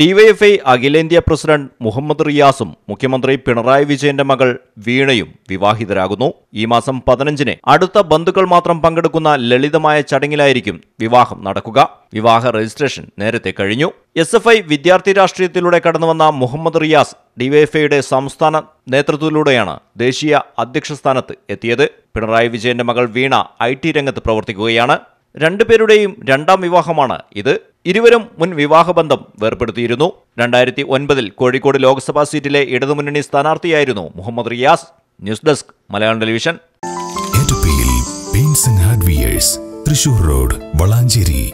DYFI അഖിലേന്ത്യാ president Muhammad റിയാസും മുഖ്യമന്ത്രി പിണറായി വിജയന്റെ മകൾ വീണയും വിവാഹിതരാകുന്നു ഈ മാസം പതിനഞ്ചിന് അടുത്ത ബന്ധുക്കൾ മാത്രം പങ്കെടുക്കുന്ന ലളിതമായ ചടങ്ങിലായിരിക്കും വിവാഹം നടക്കുക വിവാഹ രജിസ്ട്രേഷൻ നേരത്തെ കഴിഞ്ഞു എസ് എഫ് ഐ വിദ്യാർത്ഥി രാഷ്ട്രീയത്തിലൂടെ കടന്നുവന്ന മുഹമ്മദ് റിയാസ് ഡിവൈഎഫ്ഐയുടെ സംസ്ഥാന നേതൃത്വത്തിലൂടെയാണ് ദേശീയ അധ്യക്ഷ സ്ഥാനത്ത് എത്തിയത് പിണറായി വിജയന്റെ മകൾ വീണ ഐ രംഗത്ത് പ്രവർത്തിക്കുകയാണ് രണ്ടുപേരുടെയും രണ്ടാം വിവാഹമാണ് ഇത് ഇരുവരും മുൻ വിവാഹബന്ധം വേർപ്പെടുത്തിയിരുന്നു രണ്ടായിരത്തി ഒൻപതിൽ കോഴിക്കോട് ലോക്സഭാ സീറ്റിലെ ഇടതുമുന്നണി സ്ഥാനാർത്ഥിയായിരുന്നു Muhammad Riyas news desk Malayalam television Thrissur road Valanchery